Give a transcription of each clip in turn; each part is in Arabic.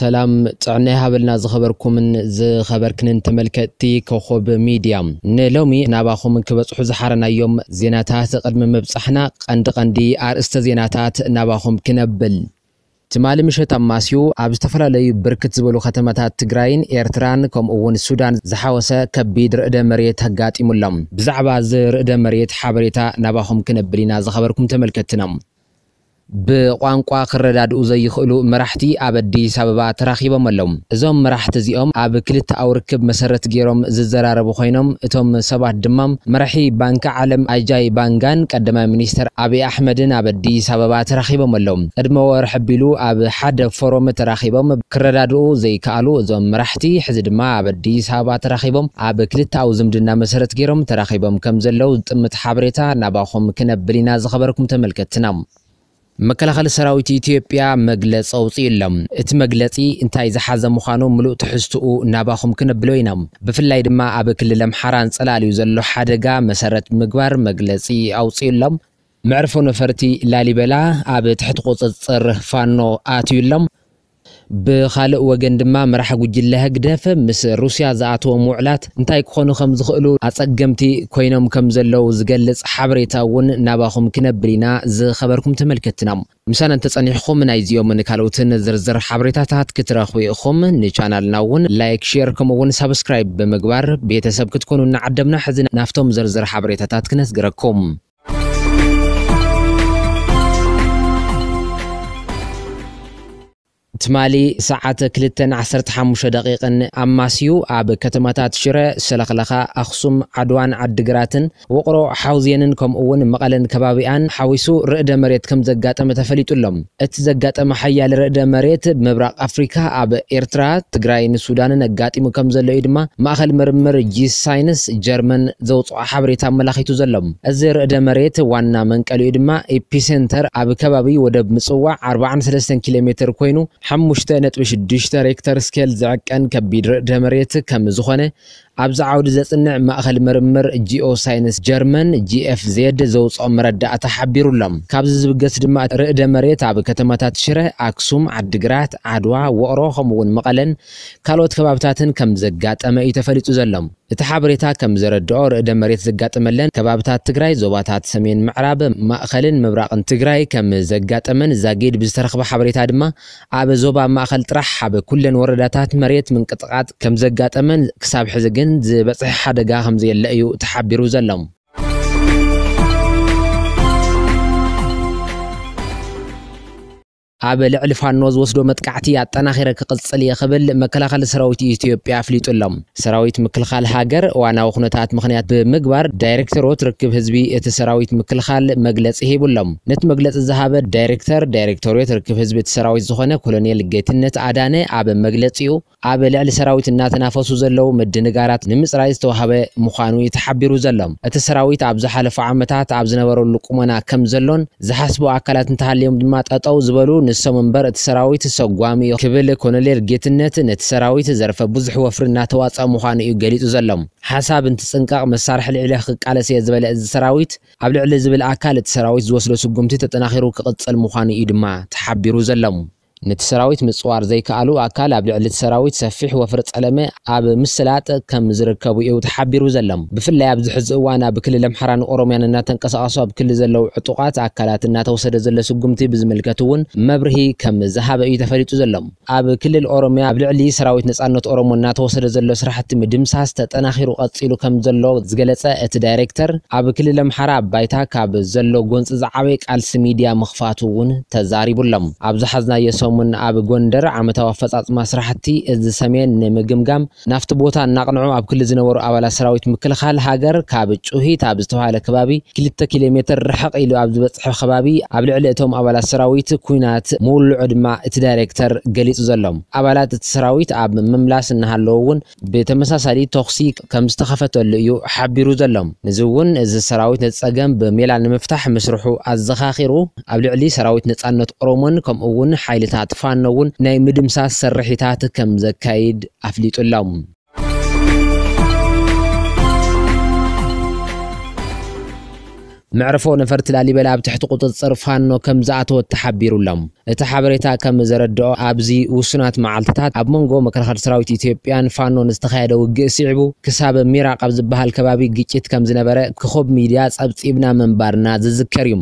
ሰላም ጥዕና ይሃበልና ዝኸበርኩምን ዝኸበርክንን ተመልከቲ ኮኸብ ሚድያ ንሎሚ ናባኹምን ክበፅሑ ዝሓረናዮም ዜናታት ቅድሚ ምብፃሕና ቀንዲ ቀንዲ ኣርእስተ ዜናታት ናባኹም ክነብል ትማሊ ምሸት ኣማሲዩ ኣብ ዝተፈላለዩ ብርክት ዝበሉ ከተማታት ትግራይን ኤርትራን ከምኡ እውን ሱዳን ዝሓወሰ ከቢድ ርእደ መሬት ኣጋጢሙሎም ብዛዕባ እዚ ርእደ መሬት ሓበሬታ ናባኹም ክነብል ኢና ዝኸበርኩም ተመልከትና ብቋንቋ ክረዳድኡ ዘይኽእሉ መራሕቲ ኣብ ኣዲስ ኣበባ ተራኺቦም ኣለዉ እዞም መራሕቲ እዚኦም ኣብ ክልተ ኣውርክብ መሰረት ገይሮም ዝዘራረቡ ኮይኖም እቶም ሰባት ድማ መራሒ ባንኪ ዓለም ኣጃይ ባንጋን ቀዳማይ ሚኒስተር ኣብዪ ኣሕመድን ኣብ ኣዲስ ኣበባ ተራኺቦም ኣለዉ ቅድመ ወር ሕቢሉ ኣብ ሓደ ፎሮም ተራኺቦም ክረዳድኡ ዘይከኣሉ እዞም መራሕቲ ሕዚ ድማ ኣብ ኣዲስ ኣበባ ተራኺቦም ኣብ ክልታዊ ዝምድና መሰረት ገይሮም ተራኺቦም ከም ዘለዉ ዝጥምት ሓበሬታ ናባኹም ክነብል ኢና ዝኸበርኩም ተመልከትና መከላኸሊ ሰራዊት ኢትዮጵያ መግለፂ ኣውፅኡ እቲ መግለፂ እንታይ ዝሓዘ ምዃኑ ሙሉእ ትሕዝትኡ ናባኹም ክነብሎ ኢና ብፍላይ ድማ ኣብ ክልል ኣምሓራ ፀላልዩ ዘሎ ሓደጋ መሰረት ምግባር መግለፂ ኣውፅኡሎም መዕርፎ ነፈርቲ ላሊበላ ኣብ ትሕቲ ቁፅፅር ፋኖ ኣትዩሎም ብኻልእ ወገን ድማ መራሒ ጉጅለ ህግደፈ ምስ ሩስያ ዝኣተዎም ውዕላት እንታይ ክኾኑ ከም ዝኽእሉ ኣፀገምቲ ኮይኖም ከም ዘለዉ ዝገልጽ ሓበሬታ እውን ናባኹም ክነብር ኢና ዝኸበርኩም ተመልከትና ምሳና እንተጸኒሕኹም ናይ እዚኦምን ካልኦትን ዝርዝር ሓበሬታታት ክትረኽቡ ኢኹም ንቻናልና እውን ላይክ ሼር ከምኡውን ሳብስክራይብ ብምግባር ቤተሰብ ክትኮኑ ንዓደምና ሕዚ ናብቶም ዝርዝር ሓበሬታታት ክነስግረኩም ትማሊ ሰዓት 215 ደቂቕን ኣብ ማስዩ ኣብ ከተማታት ሽረ ሰለኽለኻ ኣኽሱም ዓድዋን ዓዲግራትን ውቕሮ ሓውዝየንን ከምኡውን መቐለን ከባቢኣን ሓዊሱ ርዕደ መሬት ከም ዘጋጠመ ተፈሊጡሎም እቲ ዘጋጠመ ሓያል ርዕደ መሬት ብምብራቅ ኣፍሪካ ኣብ ኤርትራ ትግራይ ንሱዳንን ኣጋጢሙ ከም ዘሎ እዩ ድማ ማእኸል ምርምር ጂሳይንስ ጀርመን ዘውፅኦ ሓበሬታ ኣመላኺቱ ዘሎም እዚ ርዕደ መሬት ዋና መንቀሊኡ ድማ ኢፒሴንተር ኣብ ከባቢ ወደብ ምፅዋዕ 43 ኪሎ ሜትር ኮይኑ ሓሙሽተ ነጥቢ ሽዱሽተ ሬክተር ስኬል ዝዕቀን ከቢድ ርዕደ መሬት ከም ዝኾነ ኣብዚ ዓውዲ ዘጽንዕ ማእኸል ምርምር ጂኦ ሳይንስ ጀርመን ጂኤፍዜድ ዘውፅኦ መረዳእታ ሓቢሩሎም ካብዚ ዝብገስ ድማ ርእደ መሬት ኣብ ከተማታት ሽረ፣ ኣክሱም፣ ዓዲግራት፣ ዓድዋ፣ ውቕሮ ከምኡውን መቐለን ካልኦት ከባብታትን ከም ዘጋጠመ እዩ ተፈሊጡ ዘሎም እቲ ሓበሬታ ከም ዘረድኦ ርእደ መሬት ዘጋጥመለን ከባብታት ትግራይ ዞባታት ሰሜን ምዕራብ ማእኸልን ምብራቕን ትግራይ ከም ዘጋጠመን ዛጌድ ብዝተረኽበ ሓበሬታ ድማ ኣብ ዞባ ማእኸል ጥራሕ ኣብ ኩለን ወረዳታት መሬት ምንቅጥቃጥ ከም ዘጋጠመን ክሳብ ሕዚ ግን መጠን ዝበፅሐ ሓደጋ ከምዘየለ እዩ ተሓቢሩ ዘሎም أبل علفان نوز وصدو متقعتي عطنا خيرك قلت صلي قبل مكلخال سراويت إثيوبيا فليتو لهم سراويت مكلخال هاجر وأنا وخنتات مخنيات بمجبر دايركتور تركب حزبي إت سراويت مكلخال مجلس هيب لهم نت مجلس الذهاب دايركتور دايركتور تركب حزبي سراويت زخنة كولونيل جيتنت عدانة أبل مجلسيو أبل على سراويت الناتنافسو زلوا مدنجارات نمس رئيس توهبة مخانو يتحبروا زلهم إت سراويت عبز حلف عمتات عبز نبرو لقمنا كم زلون زحسبوا عقلات انتهى اليوم دمات أتو زبلون نسو منبر اتسراوي تسوغوامي كبل كونالير جيتنت نتسراوي تزرف بوزح وفرنا تواصا مخانو يو قليتو زلم حساب انتسنقاق مسارح العليخ قالا سيزبال اتسراوي تابلع لزبال اكال اتسراوي زوصلو سوغمتي تتناخيرو كقدس المخانو يدما تحبيرو زلم ነቲ ሰራዊት ምፅዋር ዘይከኣሉ ኣካል ኣብ ልዕሊ እቲ ሰራዊት ሰፊሕ ወፍሪ ፀለመ ኣብ ምስላጥ ከም ዝርከቡ እዩ ተሓቢሩ ዘሎም ብፍላይ ኣብዚ ሕዚ እዋን ኣብ ክልል ኣምሓራን ኦሮምያን እናተንቀሳቀሱ ኣብ ክልል ዘለው ዕጡቃት ኣካላት እናተወሰደ ዘሎ ስጉምቲ ብዝምልከት እውን መብርሂ ከም ዝሃበ እዩ ተፈሊጡ ዘሎም ኣብ ክልል ኦሮምያ ኣብ ልዕሊ ሰራዊት ነፃነት ኦሮሞ እናተወሰደ ዘሎ ስራሕቲ ምድምሳስ ተጠናኺሩ ቀፂሉ ከም ዘሎ ዝገለፀ እቲ ዳይሬክተር ኣብ ክልል ኣምሓራ ባይታ ካብ ዘሎ ጎንፂ ዝዓበየ ቃልሲ ሚድያ ምኽፋቱ እውን ተዛሪቡሎም ኣብ ዝሓዝናዮ ናይቶምን ኣብ ጎንደር ዓመታዊ ኣፈፃፅማ ስራሕቲ እዚ ሰሜን ንምግምጋም ናፍቲ ቦታ እናቕንዑ ኣብ ክልል ዝነበሩ ኣባላት ሰራዊት ምክልኻል ሃገር ካብ ጩሂት ኣብ ዝተባሃለ ከባቢ 2 ኪሎ ሜትር ርሕቕ ኢሉ ኣብ ዝበፅሐ ከባቢ ኣብ ልዕሊ እቶም ኣባላት ሰራዊት ኩናት ምውልዑ ድማ እቲ ዳይሬክተር ገሊጹ ዘሎም ኣባላት እቲ ሰራዊት ኣብ ምምላስ እናሃለዉ እውን ብተመሳሳሊ ተኽሲ ከም ዝተኸፈተሉ እዩ ሓቢሩ ዘሎም ንዚ እውን እዚ ሰራዊት ነቲ ፀገም ብሜላ ንምፍታሕ ምስርሑ ኣዘኻኺሩ ኣብ ልዕሊ ሰራዊት ነፃነት ኦሮሞን ከምኡ እውን ሓይልታት ተሳትፋ እውን ናይ ምድምሳስ ስርሒታት ከም ዘካይድ ኣፍሊጡሎም መዕርፎ ነፈርቲ ላሊበላ ኣብ ትሕቲ ቁፅፅር ፋኖ ከም ዝኣተወ ተሓቢሩሎም እቲ ሓበሬታ ከም ዘረድኦ ኣብዚ ውሱናት መዓልትታት ኣብ መንጎ መከላኸሊ ሰራዊት ኢትዮጵያን ፋኖን ዝተኻየደ ውግእ ስዒቡ ክሳብ ሚራቅ ኣብ ዝበሃል ከባቢ ግጭት ከም ዝነበረ ክኸብ ሚድያ ጸብጺብና መንባርና ዝዝከር እዩ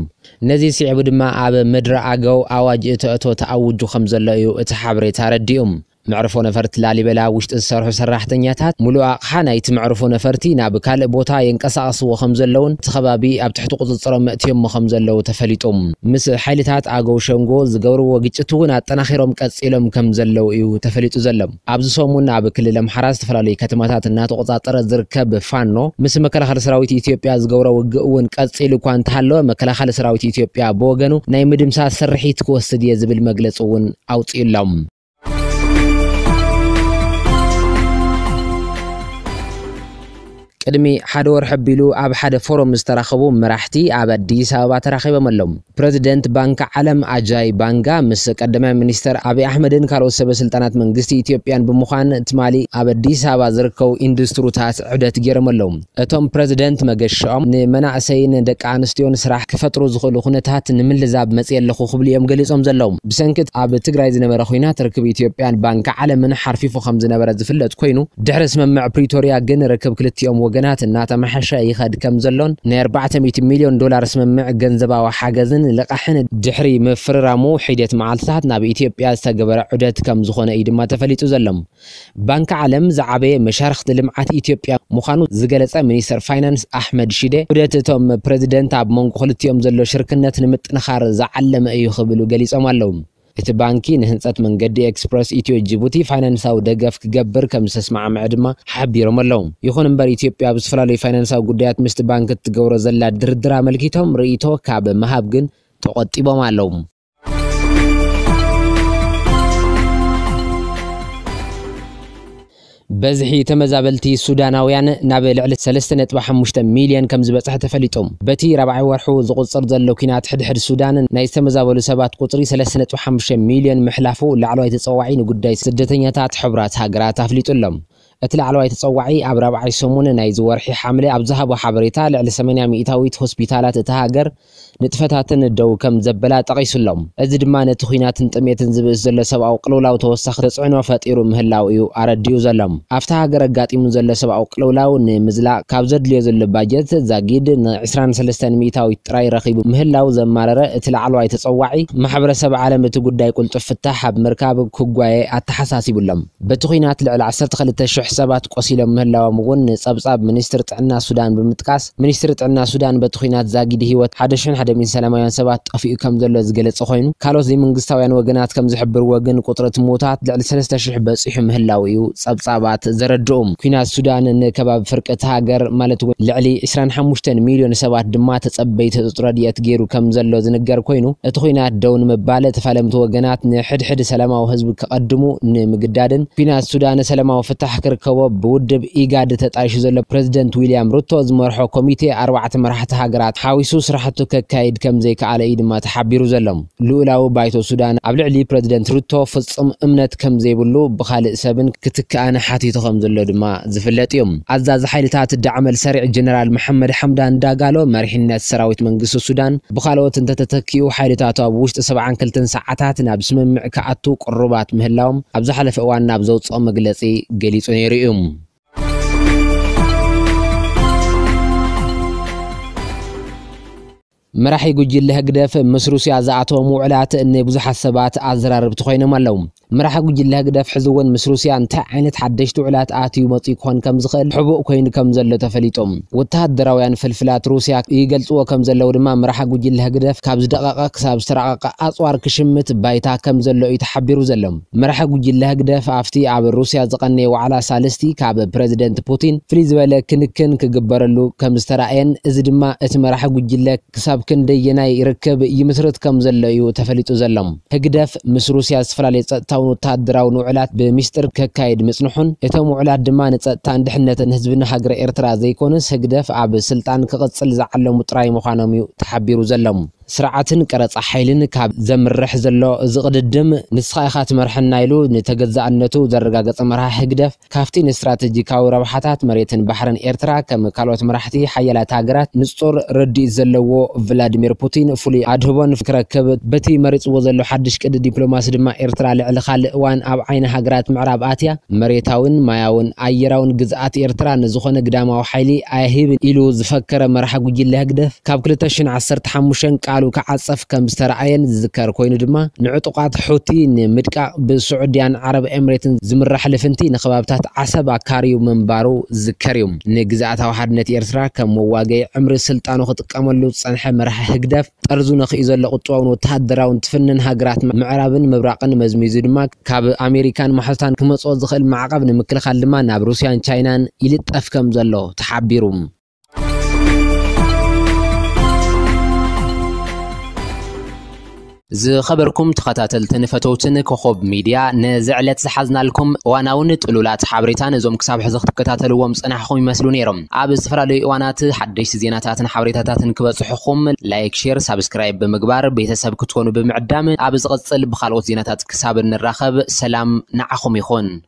ነዚ ስዒቡ ድማ ኣብ ምድሪ ኣገው ኣዋጅ እቲ እቶ ተኣውጁ ከም ዘሎ እዩ እቲ ሓበሬታ ረዲኡም ንዕርፎ ነፈርቲ ላሊበላ ውሽጢ ዝሰርሑ ሰራሕተኛታት ሙሉእ ኣቕሓ ናይቲ መዕርፎ ነፈርቲ ናብ ካልእ ቦታ የንቀሳቐስዎ ከም ዘለውን እቲ ከባቢ ኣብ ትሕቲ ቁፅፅሮም መእትዮሞ ከም ዘለዉ ተፈሊጦም ምስ ሓይልታት ኣገው ሸንጎ ዝገብርዎ ግጭት እውን ኣጠናኺሮም ቀፂሎም ከም ዘለዉ እዩ ተፈሊጡ ዘሎም ኣብዚ ሰሙን ኣብ ክልል ኣምሓራ ዝተፈላለዩ ከተማታት እናተቆፃፀረ ዝርከብ ፋኖ ምስ መከላኸሊ ሰራዊት ኢትዮጵያ ዝገብሮ ውግእ እውን ቀፂሉ እኳ እንተሃለወ መከላኸሊ ሰራዊት ኢትዮጵያ ብወገኑ ናይ ምድምሳስ ስርሒት ክወስድ እየ ዝብል መግለፂ እውን ኣውፅኡሎም ቅድሚ ሓደ ወርሒ ኣቢሉ ኣብ ሓደ ፎረም ዝተራኸቡ መራሕቲ ኣብ ኣዲስ ኣበባ ተራኺቦም ኣሎም ፕረዚደንት ባንኪ ዓለም ኣጃይ ባንጋ ምስ ቀዳማይ ሚኒስተር ኣብዪ ኣሕመድን ካልኦት ሰበስልጣናት መንግስቲ ኢትዮጵያን ብምዃን ትማሊ ኣብ ኣዲስ ኣበባ ዝርከቡ ኢንዱስትሪታት ዕደት ገይሮም ኣለው እቶም ፕረዚደንት መገሻኦም ንመናእሰይን ደቂ ኣንስትዮን ስራሕ ክፈጥሩ ዝኽእሉ ኩነታት ንምልዛብ መፅ ኣለኹ ክብሉ እዮም ገሊፆም ዘለዉ ብሰንኪት ኣብ ትግራይ ዝነበረ ኩናት ርክብ ኢትዮጵያን ባንኪ ዓለምን ሓርፊፉ ከም ዝነበረ ዝፍለጥ ኮይኑ ድሕሪ ስምምዕ ፕሪቶርያ ግን ርክብ ክልቲኦም ወገን ወገናት እናተመሓሸ ይኸድ ከም ዘሎን ን400 ሚልዮን ዶላር ስምምዕ ገንዘባዊ ሓገዝን ልቃሕን ድሕሪ ምፍርራሙ ሒደት መዓልትታት ናብ ኢትዮጵያ ዝተገበረ ዑደት ከም ዝኾነ እዩ ድማ ተፈሊጡ ዘሎም ባንኪ ዓለም ዝዓበየ መሻርክቲ ልምዓት ኢትዮጵያ ምዃኑ ዝገለፀ ሚኒስተር ፋይናንስ ኣሕመድ ሺደ ዑደት እቶም ፕረዚደንት ኣብ መንጎ ክልቲኦም ዘሎ ሽርክነት ንምጥንኻር ዝዓለመ እዩ ክብሉ ገሊፆም ኣለዉ إت بانكي نهنسات من قدي إكسبرس إتيو جيبوتي فاينانساو دقاف كقبر كمسس مع معدما حبيرو ملوم يخون مبار إتيوبيا بسفرالي فاينانساو قديات مست بانكت تقورو زلا دردرا ملكيتهم ريتو كاب مهابقن تقطيبو ملوم بزحي تمزابلتي سودانويان ناب لعل سلستن اطباح مشت ميليان كم زبصح تفليطوم بتي ربع ورحو زقصر زلو كينات حد حد سودان نايس تمزابلو سبات قطري سلستن اطباح مشت ميليان محلافو لعلو يتصوعين قداي سدتنيات حبرات هاقرات افليطولم اتلا علوي تصوعي ابرابع سمون ناي زورحي حمله ابذهب وحبريتا لعل 800 تاويت هوسبيتالات تهاجر نتفتاتن الدو كم زبلا طقيس اللوم ازد ما نتخينات انطميتن زب زله سبع وقلولاو توسخ رصعن وفطيرو مهلاو يو ارديو زلم افتا هاجر غاطيم زله سبع وقلولاو نمزلا كاب زد لي زله باجت زاغيد 23 ميتاوي تراي رخيب مهلاو زماره اتلا علوي تصوعي محبره سبع عالم تغداي قلت فتح حب مركاب كغواي اتحساسي بلم بتخينات لعل 10 خلت ብዙሕ ሰባት ቆሲሎም ምህላዎም እውን ጸብጻብ ሚኒስትር ጥዕና ሱዳን ብምጥቃስ ሚኒስትር ጥዕና ሱዳን በቲ ኩናት ዛጊድ ህይወት 1100 ሰላማውያን ሰባት ጠፊኡ ከም ዘሎ ዝገለጸ ኮይኑ ካልኦት ዘይመንግስታውያን ወገናት ከም ዝሕብርዎ ግን ቁጥረት ምዉታት ልዕሊ 3ለስተ 3000 በፂሑ ምህላው እዩ ጸብጻባት ዘረድኡም ኩናት ሱዳን ንከባቢ ፍርቂ እቲ ሃገር ማለት እውን ልዕሊ 25 ሚልዮን ሰባት ድማ ተጸበይቲ ረድኤት ገይሩ ከም ዘሎ ዝንገር ኮይኑ እቲ ኩናት ደው ንምባለ ተፋለምቲ ወገናት ንሕድሕድ ሰላማዊ ህዝቢ ክቐድሙ ንምግዳድን ኩናት ሱዳን ሰላማዊ ፍታሕ ክር ዝርከቦ ብውድብ ኢጋድ ተጣይሹ ዘሎ ፕረዚደንት ዊልያም ሩቶ ዝመርሖ ኮሚቴ ኣርባዕተ መራሕቲ ሃገራት ሓዊሱ ስራሕቱ ከካይድ ከም ዘይከኣለ እዩ ድማ ተሓቢሩ ዘሎም ልኡላዊ ባይቶ ሱዳን ኣብ ልዕሊ ፕረዚደንት ሩቶ ፍጹም እምነት ከም ዘይብሉ ብኻልእ ሰብን ክትከኣነ ሓቲቱ ከም ዘሎ ድማ ዝፍለጥ እዮም ኣዛዚ ሓይልታት ዳዕመል ሰሪዕ ጀነራል መሐመድ ሓምዳን ዳጋሎ መሪሕነት ሰራዊት መንግስቲ ሱዳን ብካልኦት እንተተተኪኡ ሓይልታቱ ኣብ ውሽጢ 72 ሰዓታት ናብ ስምምዕ ክኣቱ ቁርባት ምህላዎም ኣብ ዝሓለፈ እዋን ናብ ዘውፅኦ መግለፂ ገሊፁ ነይሩ ريم مراحي قجي لها قدافة مسروسي عزاعتهم وعلات اني بزح السبات عزرار بتخينهم اللوم ምራሓ ጉጅለ ህግደፍ ሕዝውን ምስ ሩስያ እንታይ ዓይነት ሓደሽቲ ውዕላት ኣትዩ መፂ ክኾን ከም ዝኽእል ሕቡእ ኮይኑ ከም ዘሎ ተፈሊጦም ወተሃደራውያን ፍልፍላት ሩስያ ይገልፅዎ ከም ዘለው ድማ ምራሓ ጉጅለ ህግደፍ ካብ ዝደቐቐ ክሳብ ዝተራቐቐ ኣፅዋር ክሽምት ባይታ ከም ዘሎ እዩ ተሓቢሩ ዘሎ ምራሓ ጉጅለ ህግደፍ ኣብቲ ኣብ ሩስያ ዝቐነየ ዋዕላ ሳልስቲ ካብ ፕረዚደንት ፑቲን ፍልይ ዝበለ ክንክን ክግበረሉ ከም ዝተረኣየን እዚ ድማ እቲ መራሒ ጉጅለ ክሳብ ክንደየናይ ርክብ ይምስርት ከም ዘሎ እዩ ተፈሊጡ ዘሎም ህግደፍ ምስ ሩስያ ዝተፈላለየ ፀጥታ ካብ ወተሃደራውን ውዕላት ብምስጢር ከካየድ ምፅንሑን እቶም ውዕላት ድማ ንፀጥታን ድሕነትን ህዝብና ሃገረ ኤርትራ ዘይኮነስ ህግደፍ ኣብ ስልጣን ክቕፅል ዝዓለሙ ጥራይ ምዃኖም እዩ ተሓቢሩ ዘሎም ስርዓትን ቀረፃ ሓይልን ካብ ዘምርሕ ዘሎ እዚ ቅድድም ንስኻ ኢኻ ትመርሐና ኢሉ ንተገዛእነቱ ዘረጋገፀ መርሃ ህግደፍ ካፍቲ ንስትራተጂካዊ ረብሓታት መሬትን ባሕርን ኤርትራ ከም ካልኦት መራሕቲ ሓያላት ሃገራት ንፁር ረዲኢት ዘለዎ ቭላዲሚር ፑቲን ፍሉይ ኣድህቦን ክረክብ በቲ መሪፅዎ ዘሎ ሓድሽ ቅዲ ዲፕሎማሲ ድማ ኤርትራ ልዕሊ ካልእ እዋን ኣብ ዓይነ ሃገራት ምዕራብ ኣትያ መሬታውን ማያውን ኣየራውን ግዝኣት ኤርትራ ንዝኾነ ግዳማዊ ሓይሊ ኣይሂብ ኢሉ ዝፈከረ መርሓ ጉጅለ ህግደፍ ካብ 215 ባዕሉ ክዓፀፍ ከም ዝተረኣየን ዝዝከር ኮይኑ ድማ ንዕጡቃት ሑቲ ንምድቃቅ ብስዑድያን ዓረብ ኤምሬትን ዝምራሕ ልፍንቲ ንከባብታት ዓሰብ ኣካርዩ ምንባሩ ዝዝከር እዩ ንግዛእታዊ ሓድነት ኤርትራ ከም መዋገይ ዕምሪ ስልጣኑ ክጥቀመሉ ዝፀንሐ መራሒ ህግደፍ ጠርዙ ነኽእዩ ዘሎ ቁጥባውን ወተሃደራውን ትፍንን ሃገራት ምዕራብን ምብራቅን መዝሚዙ ድማ ካብ ኣሜሪካን ማሕዝታን ክመፅኦ ዝኽእል ማዕቀብ ንምክልኻል ድማ ናብ ሩስያን ቻይናን ይልጠፍ ከም ዘሎ ተሓቢሩ ز خبركم تخطاتل تنفتوتن كخوب ميديا نزعلت سحزنا لكم وانا الولات حابريتان زوم كساب حزق تكتاتل ومسانحكم يمسلون يرم عاب السفرة لإيوانات حدش زيناتاتن حابريتاتن كبسوحكم لايك شير سابسكرايب بمقبار بيتساب كتونو بمعدام عاب زغطل بخالوت زيناتات كساب النراخب سلام نعخم يخون